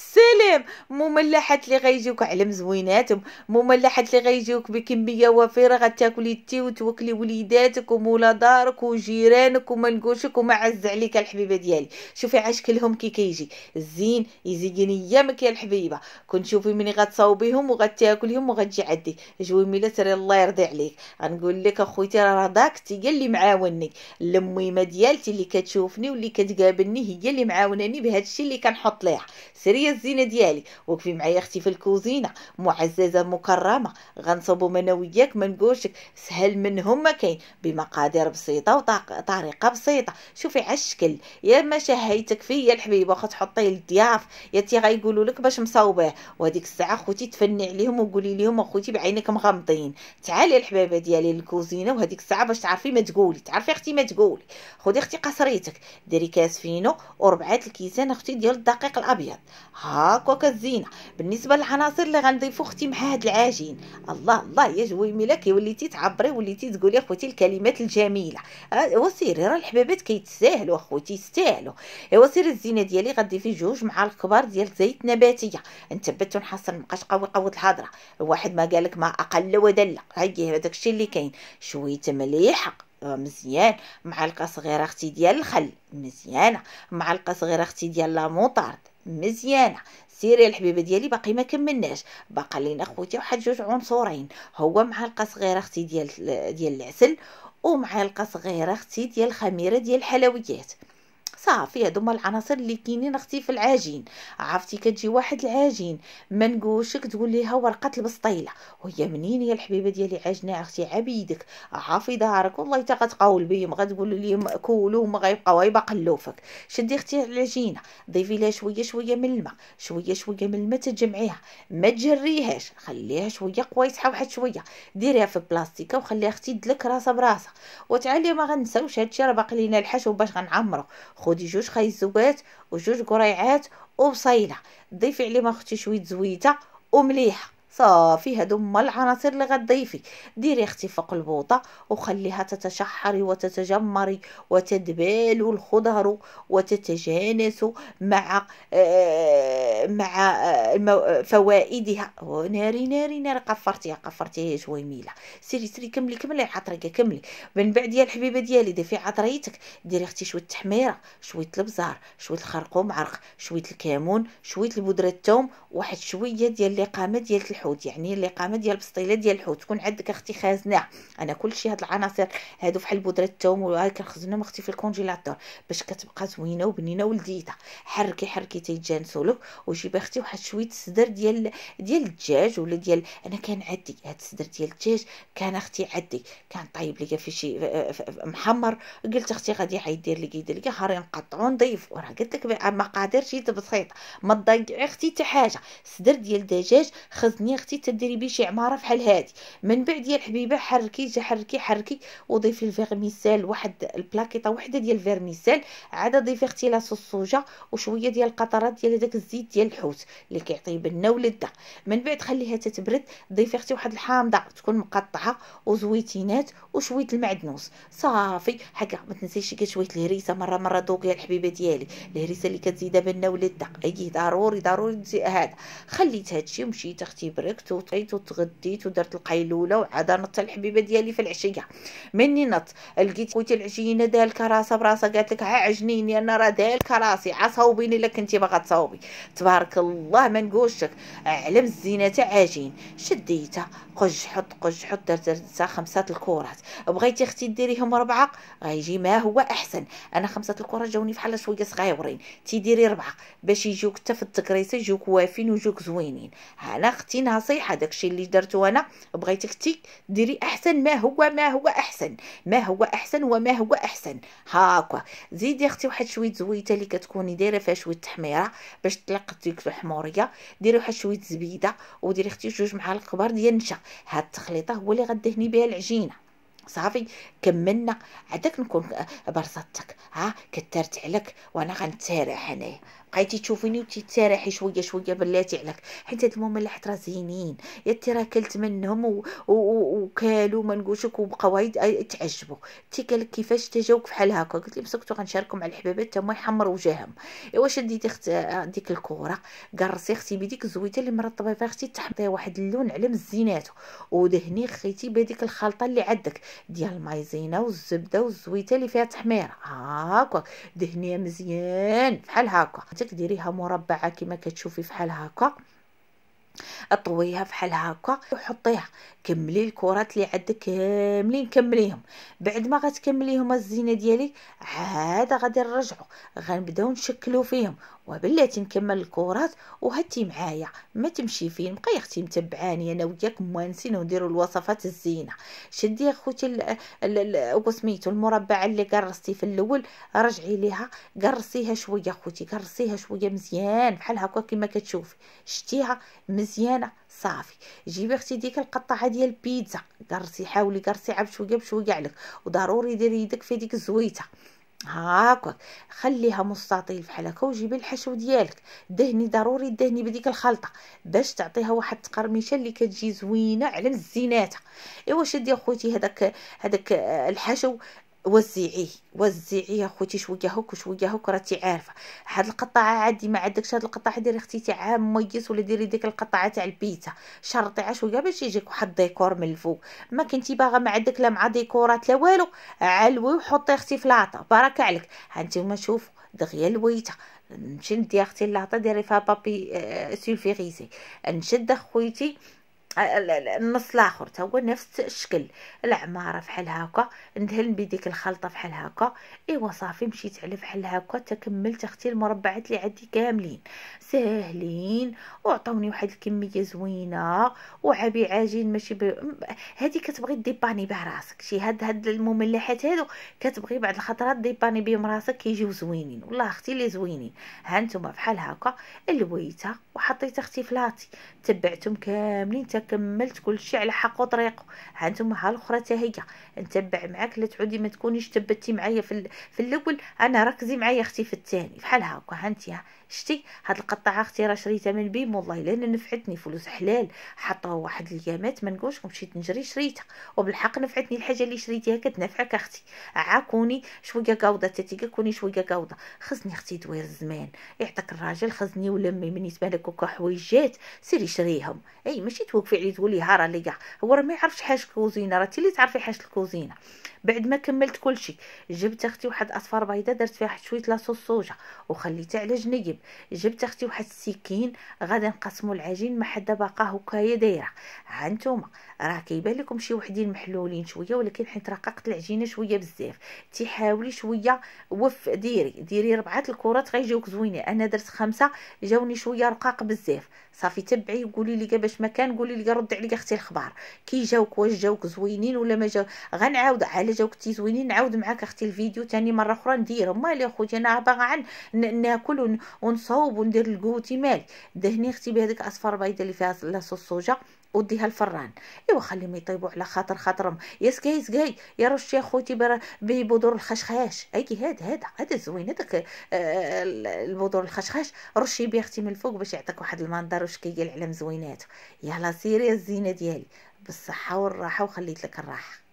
Sí, الكريم مملحات اللي غيجيوك علم زويناتهم مملحات اللي غيجيوك بكميه وفيره غتاكلي انت وتوكلي وليداتك ومولا دارك وجيرانك وما نقولشك وما عز عليك الحبيبه ديالي شوفي عاش كلهم كي كيجي الزين يزينيه مك يا الحبيبه كون شوفي مني غتصاوبيهم وغتاكليهم وغتجي عندك جويميله سري الله يرضي عليك غنقول لك اخويتي راه داكتي هي اللي معاونني الميمه ديالتي اللي كتشوفني واللي كتقابلني هي اللي معاوناني بهذا الشيء اللي كنحط ليها سريه الزينه ديالي ديالي وقفي معايا اختي في الكوزينه معززه مكرمه غنصوبو انا وياك ما نقولشك سهل منهم ما كاين بمقادير بسيطه وطريقه بسيطه شوفي على الشكل يا ما شهيتك فيا الحبيبه واخا تحطيه للضياف يا تي غايقولوا لك باش مصاوباه وهذيك الساعه خوتي تفني عليهم وقولي لهم اخوتي بعينك مغمضين تعالي الحبيبه ديالي للكوزينه وهذيك الساعه باش تعرفي ما تقولي تعرفي اختي ما تقولي خدي اختي قصريتك ديري كاس فينو وربعه الكيسان اختي ديال الدقيق الابيض هاك هكاك الزينه بالنسبه للعناصر اللي غنضيفو اختي مع هاد العجين الله الله يا جويميله كي وليتي تعبري وليتي تقولي اخوتي الكلمات الجميله ايوا آه، سيري راه الحبابات كيتساهلوا اخوتي يستاهلوا ايوا آه، سيري الزينه ديالي غنضيفي جوج معالق كبار ديال زيت نباتيه انتبهتوا نحصل مابقاش قوي قوه الهضره واحد ما قالك ما اقل ودل هاي هذاك الشيء اللي كاين شويه مليحه آه، مزيان معلقه صغيره اختي ديال الخل مزيانه معلقه صغيره اختي ديال لا موطارد مزيانه سيري الحبيبه ديالي باقي ما كملناش باقا لينا خوتي واحد جوج عنصرين هو معلقه صغيره اختي ديال ديال العسل ومعلقه صغيره اختي ديال الخميره ديال الحلويات صافي هذوما العناصر اللي كاينين اختي في العجين عرفتي كتجي واحد العجين منقوشك تقول ليها ورقه البسطيله وهي منين يا الحبيبه ديالي عجنه اختي عبيدك عافي دارك والله حتى غتقاول بهم غتقول لهم كولوا وما غيبقاو غيبقى قلوفك شدي اختي العجينه ضيفي لها شويه شويه من الماء شويه شويه من الماء تجمعيها ما تجريهاش خليها شويه قويصحه واحد شويه ديريها في بلاستيكه وخليها اختي دلك راسها براسها وتعالي ما غنساوش هادشي راه باقي لينا الحشو باش غنعمرو خدي جوج خيزوبات وجوج قريعات وبصيله ضيفي عليهم اختي شويه زويته ومليحه صافي هادو هما العناصر اللي غتضيفي ديري اختي فوق البوطه وخليها تتشحر وتتجمري وتدبال الخضر وتتجانس مع آه مع آه فوائدها ناري ناري ناري قفرتيها قفرتيها يا جويميله سيري سيري كملي كملي العطريقه كملي من بعد يا الحبيبه ديالي دافي عطريتك ديري اختي شويه التحميره شويه البزار شويه الخرقوم عرق شويه الكمون شويه البودره الثوم واحد شويه ديال اللقامه ديال الحوت يعني اللي قامه ديال البسطيله ديال الحوت تكون عندك اختي خازناه انا كلشي هاد العناصر هادو فحال بودره الثوم وهاي كنخزنهم اختي في الكونجيلاتور باش كتبقى زوينه وبنينه ولذيذه حركي حركي تيتجانسوا لك وجيبي اختي واحد شويه الصدر ديال ديال الدجاج ولا ديال انا كان عندي هاد الصدر ديال الدجاج كان اختي عندي كان طيب ليا في شي محمر قلت اختي غادي دير لي دير لي هاري نقطعو نضيف وراه قلت لك مقادير شي بسيطه ما تضيعي اختي حتى حاجه الصدر ديال الدجاج خزني يا يعني اختي تديري بيه شي عماره بحال هادي من بعد يا الحبيبه حركي جا حركي حركي وضيفي الفيرميسيل واحد البلاكيطه وحده ديال الفيرميسيل عاد ضيفي اختي لا الصوجه وشويه ديال القطرات ديال هذاك الزيت ديال الحوت اللي كيعطي بنه ولده من بعد خليها تتبرد ضيفي اختي واحد الحامضه تكون مقطعه وزويتينات وشويه المعدنوس صافي هكا ما تنسيش شويه الهريسه مره مره يا الحبيبه ديالي الهريسه اللي كتزيدها بنه ولده اي ضروري ضروري هذا خليت هادشي ومشيت اختي بركت وطيت وتغديت ودرت القيلوله وعاد نط الحبيبه ديالي في العشيه مني نط لقيت خوتي العجينه دالك راسها براسها قالت لك ها عجنيني انا راه دالك راسي عا صوبيني الا كنتي باغا تصاوبي تبارك الله ما نقولشك علم الزينه تاع عجين شديتها قج حط قج حط درت درت خمسه الكرات بغيتي اختي ديريهم ربعه غيجي ما هو احسن انا خمسه الكرات جاوني بحال شويه صغيورين تيديري ربعه باش يجوك حتى في التكريسه يجوك وافين ويجوك زوينين انا اختي نصيحه داكشي اللي درتو انا بغيتك تي ديري احسن ما هو ما هو احسن ما هو احسن وما هو احسن هاكا زيدي اختي واحد شويه زويته اللي كتكوني دايره فيها شويه تحميره باش تلقط ديك الحموريه ديري واحد شويه زبيده وديري اختي جوج معالق كبار ديال النشا هاد التخليطه هو اللي غدهني بها العجينه صافي كملنا عداك نكون آه، برصتك ها كثرت عليك وانا غنتسارح انايا بقيتي تشوفيني وتتسرحي شويه شويه بلاتي عليك حيت هاد المهم اللي زينين يا تي كلت منهم وكالوا ما لك وبقاو تعجبوا تي قال كيفاش تجاوك بحال هكا قلت لي مسكتو غنشاركو مع الحبابات هما يحمر وجههم ايوا شديتي اخت ديك الكوره قرصي اختي بديك الزويته اللي مرطبه فيها اختي تحطي واحد اللون على مزيناتو ودهني خيتي بديك الخلطه اللي عندك ديال المايزينه والزبده والزويته اللي فيها تحميره هاكا دهنيها مزيان بحال هاكا ديريها مربعه كما كتشوفي فحال هكا طويها بحال هكا وحطيها كملي الكرات اللي عندك كاملين كمليهم بعد ما غتكمليهم الزينه ديالي عاد غادي نرجعوا غنبداو نشكلو فيهم وبلاتي نكمل الكرات وهاتي معايا ما تمشي فين بقاي اختي متبعاني انا وياك موانسين ونديروا الوصفات الزينه شدي اخوتي وسميتو المربع اللي قرصتي في الاول رجعي ليها قرصيها شويه اخوتي قرصيها شويه مزيان بحال هكا كما كتشوفي شتيها مزيانه صافي جيبي اختي ديك القطعه ديال البيتزا قرصي حاولي قرصي عب شويه بشويه عليك وضروري ديري يدك في ديك الزويته هاكا خليها مستطيل بحال هكا وجيبي الحشو ديالك دهني ضروري دهني بديك الخلطه باش تعطيها واحد التقرميشه اللي كتجي زوينه على الزيناته ايوا شدي اخوتي هذاك هذاك آه، الحشو وزعيه وزعيه يا خوتي شويه هك وشويه هك راتي عارفه هاد القطعه عادي ما عندكش هاد القطعه ديري اختي تاع مميز ولا ديري ديك القطعه تاع البيتزا شرطيها شويه باش يجيك واحد الديكور من الفوق ما كنتي باغا ما عندك لا مع ديكورات لا والو علوي وحطي اختي في لاطه بارك عليك هانتوما شوفوا دغيا لويته نمشي ندي اختي لاطه ديري فيها بابي آه سولفيغيزي نشد خويتي النص الاخر تا هو نفس الشكل العماره فحال هكا ندهن بديك الخلطه فحال هكا ايوا صافي مشيت على فحال هكا تكملت اختي المربعات اللي عندي كاملين ساهلين وعطوني واحد الكميه زوينه وعبي عجين ماشي ب... هادي كتبغي ديباني بها راسك شي هاد هاد المملحات هادو كتبغي بعد الخطرات ديباني بهم راسك كيجيو زوينين والله اختي اللي زوينين ها نتوما فحال هكا الويته وحطيت اختي فلاتي تبعتهم كاملين تا كملت كل شيء على حقه وطريقه هانتم ها الاخرى حتى هي نتبع معاك لا تعودي ما تكونيش تبتي معايا في, في الاول انا ركزي معايا اختي في الثاني بحال هكا هانتي شتي هاد القطعه اختي راه شريتها من بيم والله الا نفعتني فلوس حلال حطوها واحد اليامات ما نقولش مشيت نجري شريتها وبالحق نفعتني الحاجه اللي شريتيها كتنفعك اختي عاكوني شويه قاوده تاتي كوني شويه قاوده خصني اختي دوير الزمان يعطيك الراجل خزني ولمي من يتبان لك هكا حويجات سيري شريهم اي ماشي توقفي عليه تقولي ها راه ليا هو راه ما يعرفش حاجه الكوزينه راه اللي تعرفي حاجه الكوزينه بعد ما كملت كلشي جبت اختي واحد اصفار بيضه درت فيها شويه لاصوص صوجه وخليتها على جنب جبت اختي واحد السكين غادي نقسموا العجين ما حدا باقا هكايا دايره ها نتوما راه كيبان لكم شي وحدين محلولين شويه ولكن حيت رققت العجينه شويه بزاف تيحاولي شويه وف ديري ديري ربعه الكرات غيجيوك زوينين انا درت خمسه جاوني شويه رقاق بزاف صافي تبعي وقولي لي باش ما كان قولي لي رد عليا اختي الخبار كي جاوك واش جاوك زوينين ولا ما جاو غنعاود على جاوك تي زوينين نعاود معاك اختي الفيديو تاني مره اخرى ندير مالي اخوتي انا باغا عن ناكل ونصوب وندير الكوتي مالي دهني اختي بهذيك اصفر بيضه اللي فيها لاصوص الصوجه وديها الفران ايوا خليهم يطيبوا على خاطر خاطرهم يا سكاي سكاي يا رشي يا خوتي ببذور الخشخاش اي هاد هاد هاد زوين هذاك آه، البذور الخشخاش رشي بيه اختي من الفوق باش يعطيك واحد المنظر وش كيقال على مزوينات يلا سيري الزينه ديالي بالصحه والراحه وخليت لك الراحه